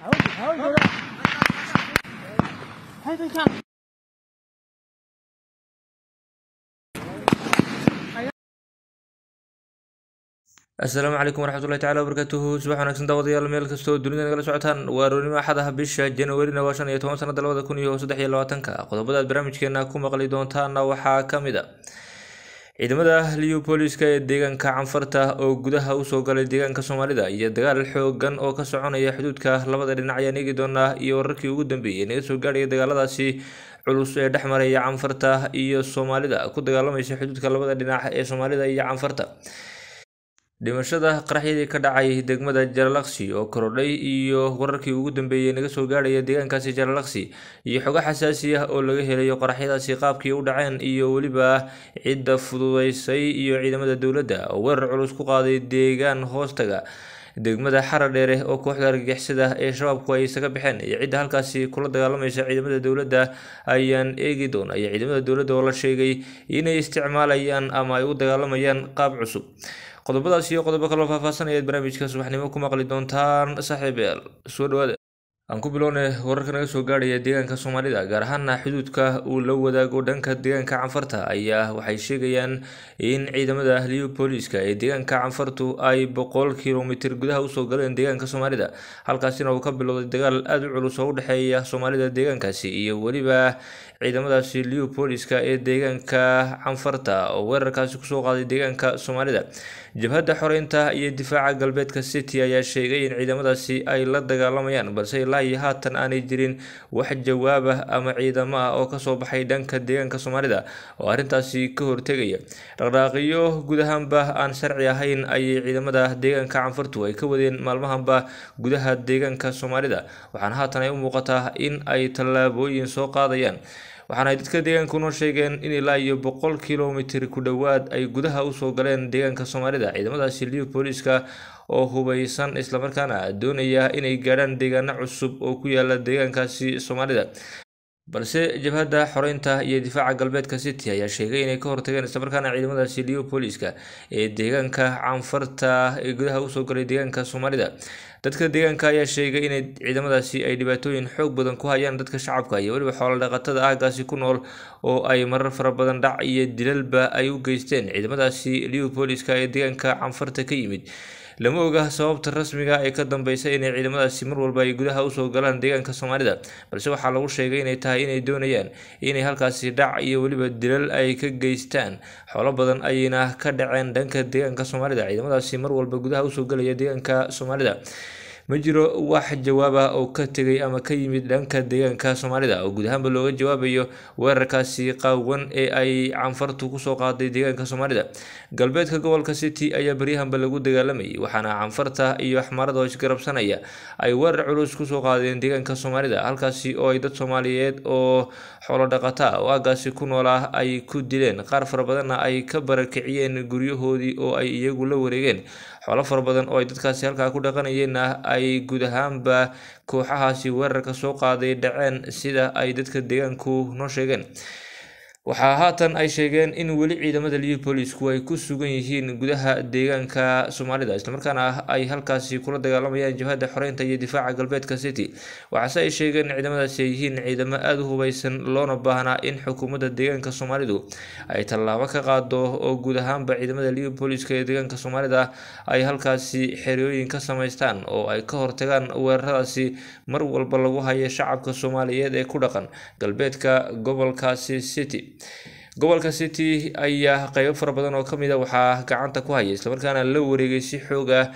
asalaamu calaykum waraxmatullahi tacala wabarakaatuhu subax wanaagsan daawadayaal meel kastoo dunida nagala socotaan waa roonimo axadaha bisha januarina waa shan iyo toban sanada labada kun iyo saddex iyo labaatanka qodobadaad barnaamijkeena ku maqli doontaana waxaa ka mid a ciidamada liyopoliska ee deegaanka canfarta oo gudaha usoo galay deegaanka soomaalida iyo dagaal xoogan oo ka soconaya xuduudka labada dhinac ayaan eegi doonaa iyo wararkii ugu dambeeyey naga soo gaadhaya dagaaladaasi culus ee dhex maraya canfarta iyo soomaalida ku dagaalamaysa xuduudka labada dhinac ee soomaalida iyo canfarta dhimashada qaraxyadii ka dhacay degmada jaralaksi oo korodhay iyo wararkii ugu dambeeyey naga soo gaadhaya deegaankaasi jaralaksi iyo xoga xasaasi ah oo laga helayo qaraxyadaasi qaabkii u dhaceen iyo weliba cidda fududaysay iyo ciidamada dowladda oo weerar culus ku qaaday deegaan hoostaga degmada xaradheere oo kooxda argagixisada ah ee shabaabku ay isaga baxeen iyo cidda halkaasi kula dagaalamaysa ciidamada dowladda ayaan eegi doona iyo ciidamada dowladda oo la sheegay inay isticmaalayaan ama ay u dagaalamayaan qaab cusub qodobadaas iyo qodobo kaloo faahfaahsanaya aad barnaamijka subaxnimo ku maqli doontaan saaxiib yaal soo dhawaada aan ku bilowna wararka naga soo gaadhaya deegaanka soomaalida gaar ahaana xuduudka uu la wadaago dhanka deegaanka canfarta ayaa waxay sheegayaan in ciidamada ahliyo booliiska ee deegaanka canfartu ay boqol kilomitir gudaha usoo galeen deegaanka soomaalida halkaasina uu ka bilowday dagaal aada u culus oo u dhexeeya soomaalida deegaankaasi iyo weliba ciidamadaasi liyo booliiska ee deegaanka canfarta oo weerarkaasi kusoo qaaday deegaanka soomaalida jabhadda xoreynta iyo difaaca galbeedka city ayaa sheegay in ciidamadaasi ay la dagaalamayaan balse ilaa iyo haatan aanay jirin wax jawaab ah ama ciidamo ah oo kasoo baxay dhanka deegaanka soomaalida oo arrintaasi ka hortegaya dhaqdhaaqiyo guud ahaanba aan sharci ahayn ayay ciidamada deegaanka canfurtu ay ka wadeen maalmahanba gudaha deegaanka soomaalida waxaana haatan ay u muuqataa in ay tallaabooyin soo qaadayaan waxaana dadka deegaanku noo sheegeen in ilaa iyo boqol kilomitir ku dhowaad ay gudaha usoo galeen deegaanka soomaalida ciidamadaasi liiv booliiska oo hubaysan islamarkaana doonaya inay gaadhaan deegaano cusub oo ku yaala deegaankaasi soomaalida balse jabhadda xoreynta iyo difaaca galbeedka city ayaa sheegay inay ka hortageen islamarkaana ciidamadaasi liyopoliska ee deegaanka canfarta ee gudaha usoo galay deegaanka soomaalida dadka deegaanka ayaa sheegay inay ciidamadaasi ay dhibaatooyin xoog badan ku hayaan dadka shacabka iyo weliba xoola dhaqatada aagaasi ku nool oo ay marar fara badan dhac iyo dilalba ay u geysteen ciidamadaasi liyopoliska ee deegaanka canfarta ka yimid lama oga sababta rasmiga ah ee ka dambeysay inay ciidamadaasi mar walba ay gudaha usoo galaan deegaanka soomaalida balse waxaa lagu sheegay inay tahay inay doonayaan inay halkaasi dhac iyo weliba dilal ay ka geystaan xoolo badan ayayna ka dhaceen dhanka deegaanka soomaalida ciidamadaasi mar walba gudaha usoo galaya deegaanka soomaalida ma jiro wax jawaaba oo ka tegay ama ka yimid dhanka deegaanka soomaalida oo guud ahaanba looga jawaabayo weerarkaasi qaawan ee ay canfartu kusoo qaaday deegaanka soomaalida galbeedka gobolka city ayaa baryahanba lagu dagaalamayay waxaana canfarta iyo axmaarada isgarabsanaya ay weerar culus kusoo qaadeen deegaanka soomaalida halkaasi oo ay dad soomaaliyeed oo xoolo dhaqataa oo aagaasi ku noolaa ah ay ku dileen qaar fara badanna ay ka barakiciyeen guryahoodii oo ay iyagu la wareegeen xoolo fara badan oo ay dadkaasi halkaa ku dhaqanayeenna ay guud ahaanba kooxahaasi weerarka soo qaaday dhaceen sida ay dadka deegaanku noo sheegeen waxaa haatan ay sheegeen in weli ciidamada liverpoolisku ay ku sugan yihiin gudaha deegaanka soomaalida islamarkaana ay halkaasi kula dagaalamayaan jabhada xoreynta iyo difaaca galbeedka city waxaase ay sheegeen in ciidamadaasi ay yihiin ciidamo aada u hubaysan loona baahnaa in xukuumadda deegaanka soomaalidu ay tallaabo ka qaado oo guud ahaanba ciidamada liverpooliska ee deegaanka soomaalida ay halkaasi xerooyin ka samaystaan oo ay ka hortagaan weeraradaasi mar walba lagu haya shacabka soomaaliyeed ee ku dhaqan galbeedka gobolkaasi city gobolka city ayaa qeybo fara badan oo kamid a ah waxaa gacanta ku haya islamarkaana la wareegay si xoog ah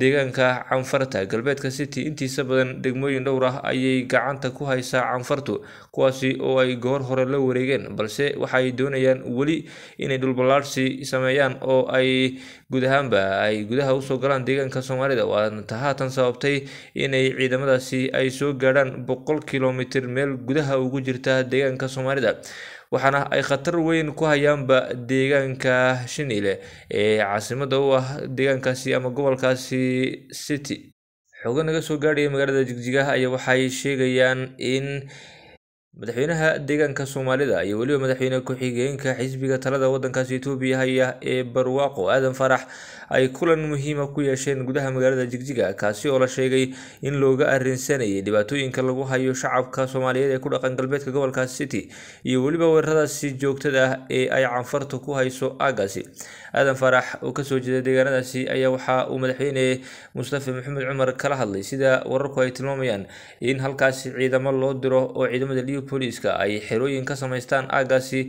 deegaanka canfarta galbeedka city intiisa badan degmooyin dhowr ah ayay gacanta ku haysaa canfartu kuwaasi oo ay goor hore la wareegeen balse waxay doonayaan weli inay dhulballaadhsi sameeyaan oo ay guud ahaanba ay gudaha usoo galaan deegaanka soomaalida waanta haatan sababtay inay ciidamadaasi ay soo gaadhaan boqol kilomitir meel gudaha ugu jirta deegaanka soomaalida waxaana ay khatar weyn ku hayaanba deegaanka shinile ee caasimada u ah deegaankaasi ama gobolkaasi city xooga naga soo gaadhaya magaalada jigjigah ayaa waxay sheegayaan in madaxweynaha deegaanka soomaalida iyo weliba madaxweyne ku-xigeenka xisbiga talada waddankaasi etoobiya haya ee barwaaqo aadan farax ay kulan muhiima ah ku yeesheen gudaha magaalada jigjiga kaasi oo la sheegay in looga arrinsanayay dhibaatooyinka lagu hayo shacabka soomaaliyeed ee ku dhaqan galbeedka gobolka city iyo weliba weeraradaasi joogtada ah ee ay canfartu ku hayso aaggaasi aadan faarax oo kasoo jeeda deegaanadaasi ayaa waxaa uu madaxweyne mustafa maxamed cumar kala hadlay sida wararku ay tilmaamayaan in halkaasi ciidamo loo diro oo ciidamada liyo booliiska ay xerooyin ka samaystaan aaggaasi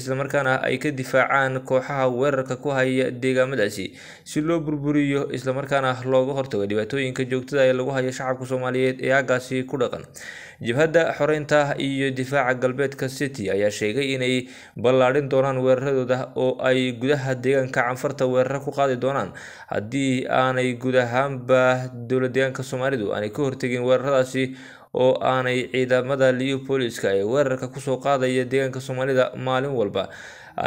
islamarkaana ay ka difaacaan kooxaha weerarka ku haya deegaamadaasi si loo burburiyo islamarkaana looga hortago dhibaatooyinka joogtada ah ee lagu hayo shacabka soomaaliyeed ee aagaasi ku dhaqan jabhadda xoreynta iyo difaaca galbeedka city ayaa sheegay inay ballaadhin doonaan weeraradooda oo ay gudaha deegaanka canfarta weerara ku qaadi doonaan haddii aanay guud ahaanba dowla deegaanka soomaalidu aanay ka hortegin weeraradaasi oo aanay ciidamada liyo booliska ee weerarka kusoo qaadaya deegaanka soomaalida maalin walba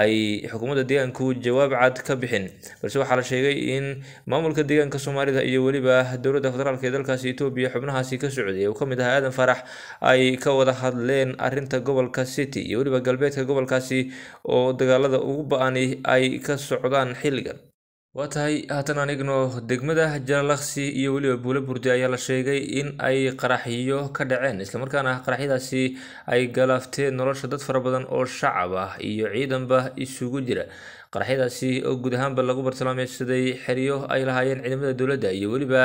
ay xukuumadda deegaanku jawaab cad ka bixin balse waxaa la sheegay in maamulka deegaanka soomaalida iyo weliba dowladda federaalk ee dalkaasi etoobiya xubnahaasi ka socday uu ka mid ahaa aadan farax ay ka wada hadleen arinta gobolka city iyo weliba galbeedka gobolkaasi oo dagaalada ugu ba-ani ay ka socdaan xilligan waa tahay haatan anigno degmada jalalaqsi iyo weliba buulo burdi ayaa la sheegay in ay qaraxyo ka dhaceen islamarkaana qaraxyadaasi ay galaafteen nolosha dad fara badan oo shacab ah iyo ciidanba isugu jira qaraxyadaasi oo guud ahaanba lagu bartilmaameysaday xeryo ay lahaayeen ciidamada dowladda iyo weliba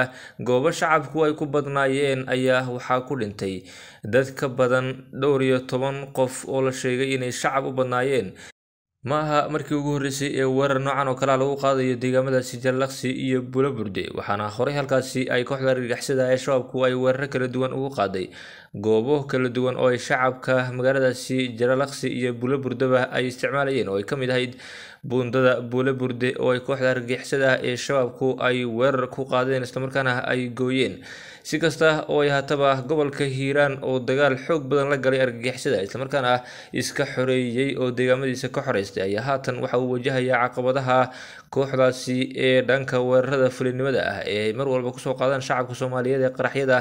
goobo shacabku ay ku badnaayeen ayaa waxaa ku dhintay dad ka badan dhowr iyo toban qof oo la sheegay inay shacab u badnaayeen ma aha markii ugu horreysay ee weerar noocan oo kale lagu qaadayo deegaamadaasi jallaqsi iyo bulaburde waxaana horay halkaasi ay kooxda argagixisada al-shabaabku ay weeraro kala duwan ugu qaaday goobo kala duwan oo ay shacabka magaaladaasi jallaqsi iyo bulaburdeba ay isticmaalayeen oo ay ka mid ahayd buundada buule burde oo ay kooxda argagixisada ee shabaabku ay weerar ku qaadeen islamarkaana ay gooyeen si kasta oo ay haataba gobolka hiiraan oo dagaal xoog badan la galay argagixisada islamarkaana iska xoreeyey oo deegaamadiisa ka xoreystay ayaa haatan waxa uu wajahayaa caqabadaha kooxdaasi ee dhanka weerarada fulinimada ah ee ay mar walba kusoo qaadaan shacabka soomaaliyeed ee qaraxyada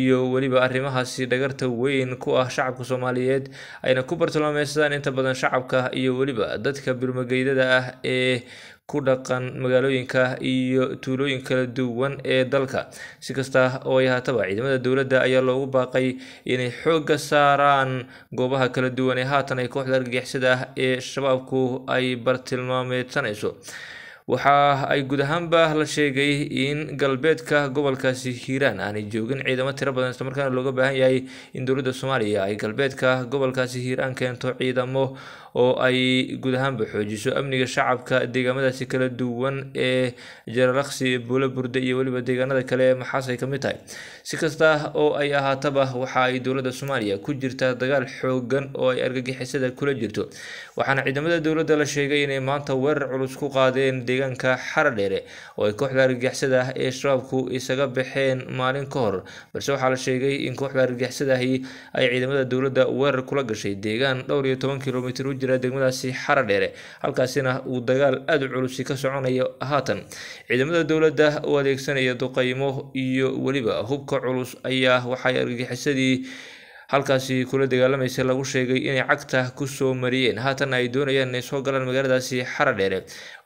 iyo weliba arrimahaasi dhagarta weyn ku ah shacabka soomaaliyeed ayna ku bartilmaameysadaan inta badan shacabka iyo weliba dadka birmageydada joogtada ah ee ku dhaqan magaalooyinka iyo tuulooyin kala duwan ee dalka si kasta oo ay haataba ciidamada dowladda ayaa loogu baaqay inay xoogga saaraan goobaha kala duwan ee haatan ay kooxda argagixisada ah ee shabaabku ay bartilmaameedsanayso waxa ay guud ahaanba la sheegay in galbeedka gobolkaasi hiiraan aanay joogin ciidamo tiro badan islamarkaana looga baahan yahay in dowladda soomaaliya ay galbeedka gobolkaasi hiiraan keento ciidamo oo ay guud ahaanba xoojiso amniga shacabka deegaamadaasi kala duwan ee jaralaqsi buulo burde iyo weliba deegaanada kale ee ka mid tahay si kasta oo ay ahaataba waxa ay dowladda soomaaliya ku jirtaa dagaal xoogan oo ay argagixisada kula jirto waxaana ciidamada dowladda la sheegay inay maanta weerar culus ku qaadeen deegaanka xaradheere oo ay kooxda argagixisada ah ee shabaabku isaga baxeen maalin ka hor balse waxaa la sheegay in kooxda argagixisadaahi ay ciidamada dowladda weerar kula gashay deegaan dhowr iyo toban kilomitr u jira degmadaasi xaradheere halkaasina uu dagaal aad u culusi ka soconayo haatan ciidamada dowladda u adeegsanaya duqaymo iyo weliba hubka culus ayaa waxay argagixisadii halkaasi kula dagaalamaysa lagu sheegay inay cagta kusoo mariyeen haatan ay doonayaan inay soo galaan magaaladaasi xara dheere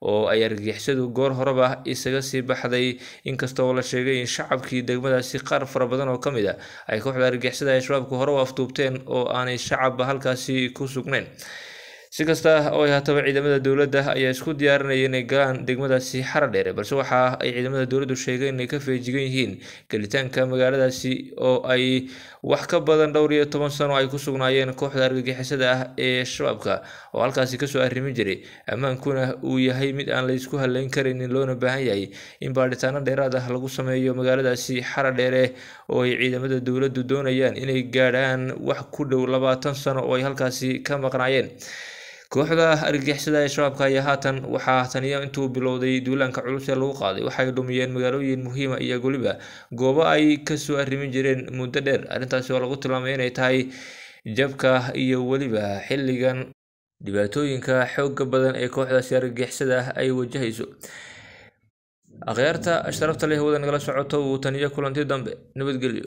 oo ay argagixisadu goor horeba isaga sii baxday inkastooo la sheegay in shacabkii degmadaasi qaar fara badan oo ka mid a ay kooxda argagixisada ay shabaabku hore u afduubteen oo aanay shacab halkaasi ku sugnayn si kasta oo ay haataba ciidamada dowladda ayaa isku diyaarinaya inay galaan degmadaasi xaradheere balse waxa ay ciidamada dowladdu sheegeen inay ka feejigan yihiin gelitaanka magaaladaasi oo ay wax ka badan dhowr iyo toban sano ay ku sugnaayeen kooxda argagixisada ah ee shabaabka oo halkaasi kasoo arrimin jiray ammaankuna uu yahay mid aan laysku haleyn karaynin loona baahan yahay in baadhitaano dheeraad ah lagu sameeyo magaaladaasi xaradheere dheere oo ay ciidamada dowladdu doonayaan inay gaadhaan wax ku dhow labaatan sano oo ay halkaasi ka maqnaayeen kooxda argagixisada ee shabaabka ayaa haatan waxaa taniyo intuu bilowday duulaanka culus ee lagu qaaday waxay dhumiyeen magaalooyin muhiima iyo goliba goobo ay kasoo arrimin jireen muddo dheer arrintaasi oo lagu tilmaamay inay tahay jabka iyo weliba xilligan dhibaatooyinka xooga badan ee kooxdaasi argagixisada ay wajahayso akhyaarta sharafta leh wada nagala socoto uu taniyo kulanti dambe nabadgelyo